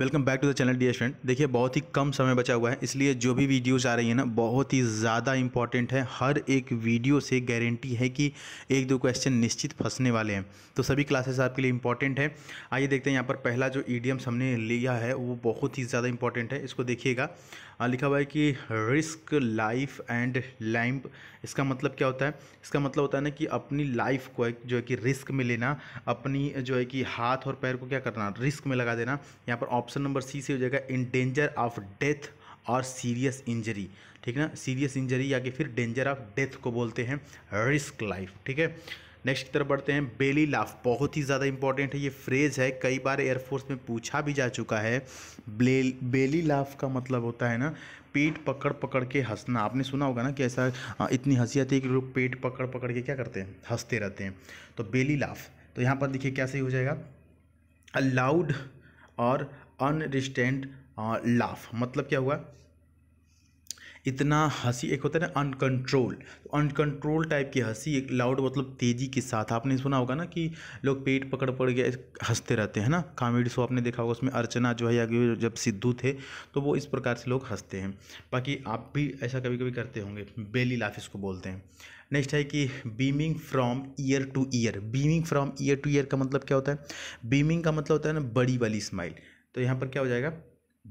welcome back to the channel D friend देखिए बहुत ही कम समय बचा हुआ है इसलिए जो भी वीडियोस आ रही है ना बहुत ही ज़्यादा इंपॉर्टेंट है हर एक वीडियो से गारंटी है कि एक दो क्वेश्चन निश्चित फंसने वाले हैं तो सभी क्लासेस आपके लिए इंपॉर्टेंट है आइए देखते हैं यहाँ पर पहला जो ईडियम्स हमने लिया है वो बहुत ही ज़्यादा इंपॉर्टेंट है इसको देखिएगा लिखा हुआ है कि रिस्क लाइफ एंड लैम्प इसका मतलब क्या होता है इसका मतलब होता है ना कि अपनी लाइफ को जो है कि रिस्क में लेना अपनी जो है कि हाथ और पैर को क्या करना रिस्क में लगा देना यहाँ पर ऑप्शन नंबर सी से हो जाएगा इन डेंजर ऑफ डेथ और सीरियस इंजरी ठीक है ना सीरियस इंजरी या कि फिर डेंजर ऑफ डेथ को बोलते हैं रिस्क लाइफ ठीक है नेक्स्ट की तरफ बढ़ते हैं बेली लाफ बहुत ही ज़्यादा इंपॉर्टेंट है ये फ्रेज़ है कई बार एयरफोर्स में पूछा भी जा चुका है बेली लाफ का मतलब होता है ना पेट पकड़ पकड़ के हंसना आपने सुना होगा ना कि ऐसा इतनी हंसी आती है कि लोग पेट पकड़ पकड़ के क्या करते हैं हंसते रहते हैं तो बेली लाफ तो यहाँ पर देखिए क्या सही हो जाएगा अलाउड और अनरिस्टेंट लाफ uh, मतलब क्या हुआ इतना हंसी एक होता है ना अनकंट्रोल तो अनकंट्रोल टाइप की हंसी एक लाउड मतलब तेज़ी के साथ आपने सुना होगा ना कि लोग पेट पकड़ पड़ गया हंसते रहते हैं ना कॉमेडी शो आपने देखा होगा उसमें अर्चना जो है या जब सिद्धू थे तो वो इस प्रकार से लोग हंसते हैं बाकी आप भी ऐसा कभी कभी करते होंगे बेली लाफ इसको बोलते हैं नेक्स्ट है कि beaming from ear to ear beaming from ear to ear का मतलब क्या होता है बीमिंग का मतलब होता है ना बड़ी वाली स्माइल तो यहाँ पर क्या हो जाएगा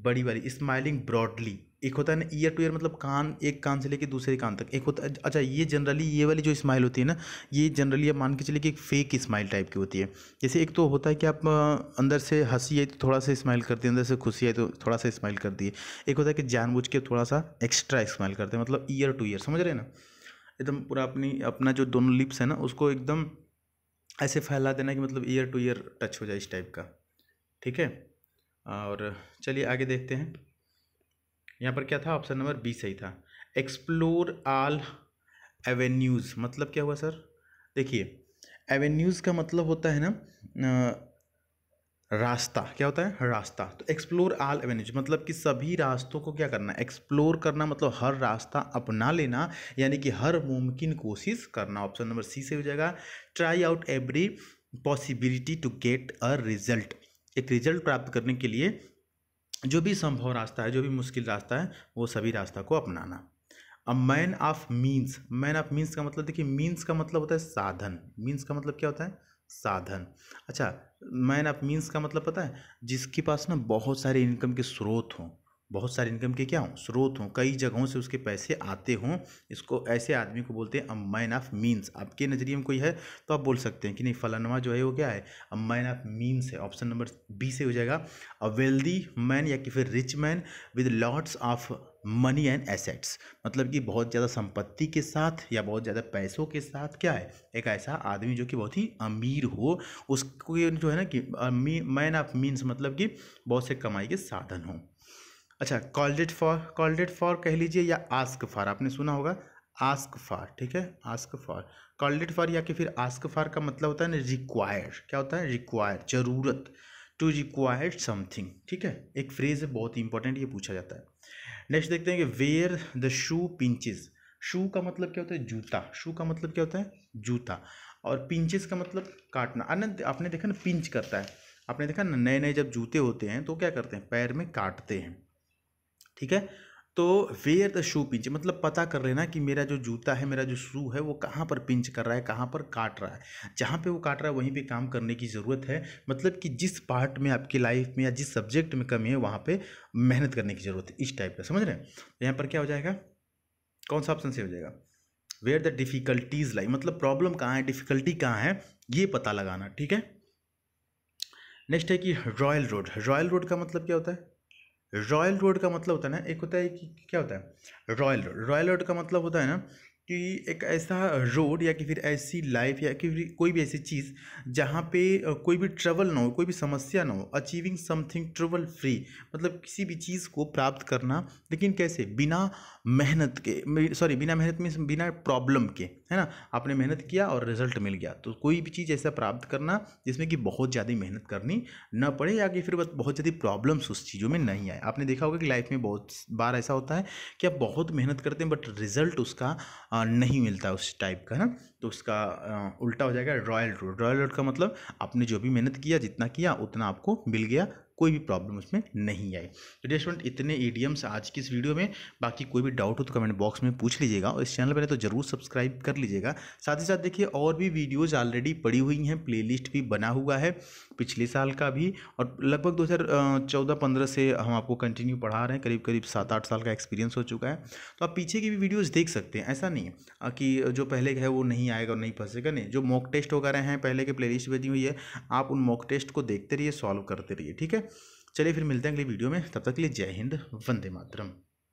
बड़ी वाली स्माइलिंग ब्रॉडली एक होता है ना ईयर टू ईयर मतलब कान एक कान से लेके दूसरे कान तक एक होता है अच्छा ये जनरली ये वाली जो स्माइल होती है ना ये जनरली आप मान के चलिए कि एक फेक स्माइल टाइप की होती है जैसे एक तो होता है कि आप अंदर से हंसी आई तो थोड़ा सा स्माइल करती है अंदर से खुशी आई तो थोड़ा सा स्माइल करती है एक होता है कि जानबूझ के थोड़ा सा एक्स्ट्रा स्माइल करते हैं मतलब ईयर टू ईयर समझ रहे हैं ना एकदम पूरा अपनी अपना जो दोनों लिप्स है ना उसको एकदम ऐसे फैला देना कि मतलब ईयर टू ईयर टच हो जाए इस टाइप का ठीक है और चलिए आगे देखते हैं यहाँ पर क्या था ऑप्शन नंबर बी सही था एक्सप्लोर आल एवेन्यूज़ मतलब क्या हुआ सर देखिए एवेन्यूज़ का मतलब होता है ना रास्ता क्या होता है रास्ता तो एक्सप्लोर आल एवेन्यूज मतलब कि सभी रास्तों को क्या करना है एक्सप्लोर करना मतलब हर रास्ता अपना लेना यानी कि हर मुमकिन कोशिश करना ऑप्शन नंबर सी से हो जाएगा try out every possibility to get a result एक रिजल्ट प्राप्त करने के लिए जो भी संभव रास्ता है जो भी मुश्किल रास्ता है वो सभी रास्ता को अपनाना अब man of means man of means का मतलब देखिए मीन्स का मतलब होता है साधन मीन्स का मतलब क्या होता है साधन अच्छा मैन ऑफ मीन्स का मतलब पता है जिसके पास ना बहुत सारे इनकम के स्रोत हों बहुत सारे इनकम के क्या हों स्रोत हों कई जगहों से उसके पैसे आते हों इसको ऐसे आदमी को बोलते हैं अ मैन ऑफ मीन्स आपके नज़रिए में कोई है तो आप बोल सकते हैं कि नहीं फलानवा जो है वो क्या है अ मैन ऑफ मीन्स है ऑप्शन नंबर बी से हो जाएगा अ वेल्दी मैन या कि फिर rich man with lots of money and assets मतलब कि बहुत ज़्यादा संपत्ति के साथ या बहुत ज़्यादा पैसों के साथ क्या है एक ऐसा आदमी जो कि बहुत ही अमीर हो उसको जो है ना कि मैन ऑफ मीन्स मतलब कि बहुत से कमाई के साधन हों अच्छा called it for called it for कह लीजिए या आस्क फॉर आपने सुना होगा आस्क फॉर ठीक है ask for called it for या कि फिर आस्क फॉर का मतलब होता है ना रिक्वायर क्या होता है रिक्वायर ज़रूरत टू रिक्वायर समथिंग ठीक है एक फ्रेज है बहुत ही इंपॉर्टेंट ये पूछा जाता है नेक्स्ट देखते हैं कि वेयर द शू पिंचज शू का मतलब क्या होता है जूता शू का मतलब क्या होता है जूता और पिंचज का मतलब काटना अनंत आपने देखा ना पिंच करता है आपने देखा ना नए नए जब जूते होते हैं तो क्या करते हैं पैर में काटते हैं ठीक है तो वेयर द शू पिंच मतलब पता कर लेना कि मेरा जो जूता है मेरा जो शू है वो कहाँ पर पिंच कर रहा है कहाँ पर काट रहा है जहाँ पे वो काट रहा है वहीं पे काम करने की ज़रूरत है मतलब कि जिस पार्ट में आपकी लाइफ में या जिस सब्जेक्ट में कमी है वहाँ पे मेहनत करने की ज़रूरत है इस टाइप का समझ रहे हैं तो यहाँ पर क्या हो जाएगा कौन सा ऑप्शन से हो जाएगा वेयर द डिफ़िकल्टीज लाइक मतलब प्रॉब्लम कहाँ है डिफ़िकल्टी कहाँ है ये पता लगाना ठीक है नेक्स्ट है कि रॉयल रोड रॉयल रोड का मतलब क्या होता है रॉयल रोड का मतलब होता है ना एक होता है कि क्या होता है रॉयल रोड रॉयल रोड का मतलब होता है ना कि एक ऐसा रोड या कि फिर ऐसी लाइफ या कि फिर कोई भी ऐसी चीज़ जहाँ पे कोई भी ट्रेवल ना हो कोई भी समस्या ना हो अचीविंग समथिंग ट्रेवल फ्री मतलब किसी भी चीज़ को प्राप्त करना लेकिन कैसे बिना मेहनत के सॉरी बिना मेहनत में बिना प्रॉब्लम के है ना आपने मेहनत किया और रिजल्ट मिल गया तो कोई भी चीज़ ऐसा प्राप्त करना जिसमें कि बहुत ज़्यादा मेहनत करनी ना पड़े या कि फिर बहुत ज़्यादा प्रॉब्लम्स उस चीज़ों में नहीं आए आपने देखा होगा कि लाइफ में बहुत बार ऐसा होता है कि आप बहुत मेहनत करते हैं बट रिजल्ट उसका नहीं मिलता उस टाइप का ना तो उसका उल्टा हो जाएगा रॉयल रोड रॉयल रोड का मतलब आपने जो भी मेहनत किया जितना किया उतना आपको मिल गया कोई भी प्रॉब्लम उसमें नहीं आई तो डियर स्टूडेंट इतने ईडियम्स आज की इस वीडियो में बाकी कोई भी डाउट हो तो कमेंट बॉक्स में पूछ लीजिएगा और इस चैनल पर तो जरूर सब्सक्राइब कर लीजिएगा साथ ही साथ देखिए और भी वीडियोज़ ऑलरेडी पड़ी हुई हैं प्ले भी बना हुआ है पिछले साल का भी और लगभग दो हज़ार चौदह पंद्रह से हम आपको कंटिन्यू पढ़ा रहे हैं करीब करीब सात आठ साल का एक्सपीरियंस हो चुका है तो आप पीछे की भी वीडियोज़ देख सकते हैं ऐसा नहीं है कि जो पहले का है वो नहीं आएगा और नहीं फंसेगा नहीं जो मॉक टेस्ट वगैरह हैं पहले के प्लेलिस्ट भेजी हुई है आप उन मॉक टेस्ट को देखते रहिए सॉल्व करते रहिए ठीक है चलिए फिर मिलते हैं अगली वीडियो में तब तक के लिए जय हिंद वंदे मातरम